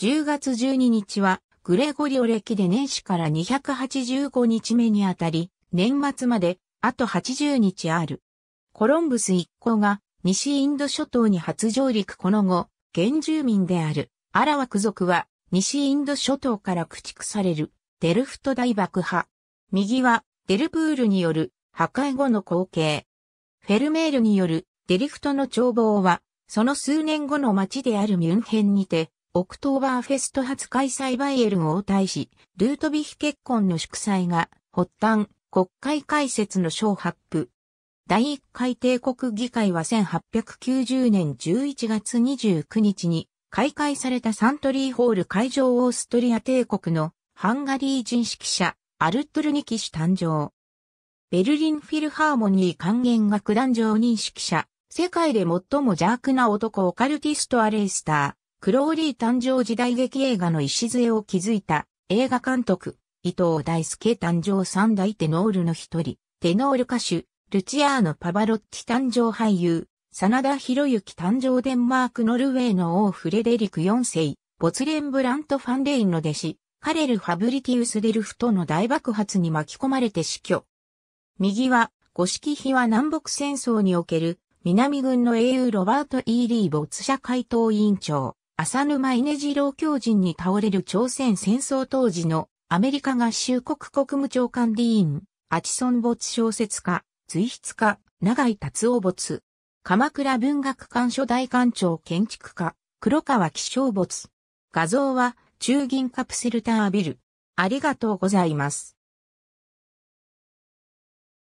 10月12日は、グレゴリオ歴で年始から285日目にあたり、年末まで、あと80日ある。コロンブス一行が、西インド諸島に初上陸この後、原住民である、アラワク族は、西インド諸島から駆逐される、デルフト大爆破。右は、デルプールによる、破壊後の光景。フェルメールによる、デリフトの眺望は、その数年後の街であるミュンヘンにて、オクトーバーフェスト初開催バイエルン王太子、ルートビヒ結婚の祝祭が、発端、国会開設の小発布。第1回帝国議会は1890年11月29日に、開会されたサントリーホール会場オーストリア帝国のハンガリー人指揮者、アルトゥルニキ氏誕生。ベルリンフィルハーモニー管弦楽団上認識者、世界で最も邪悪な男オカルティスト・アレイスター。クローリー誕生時代劇映画の礎を築いた映画監督、伊藤大輔誕生三大テノールの一人、テノール歌手、ルチアーノ・パバロッティ誕生俳優、真田広之誕生デンマーク・ノルウェーの王フレデリク4世、ボツレンブラント・ファンレインの弟子、カレル・ファブリティウス・デルフとの大爆発に巻き込まれて死去。右は、五色日は南北戦争における、南軍の英雄ロバート・イーリー・ボツ社会党委員長。浅沼稲次郎教人に倒れる朝鮮戦争当時のアメリカ合衆国国務長官ディーン、アチソン没小説家、随筆家、長井達夫没。鎌倉文学館所大館長建築家、黒川紀章没。画像は、中銀カプセルタービル。ありがとうございます。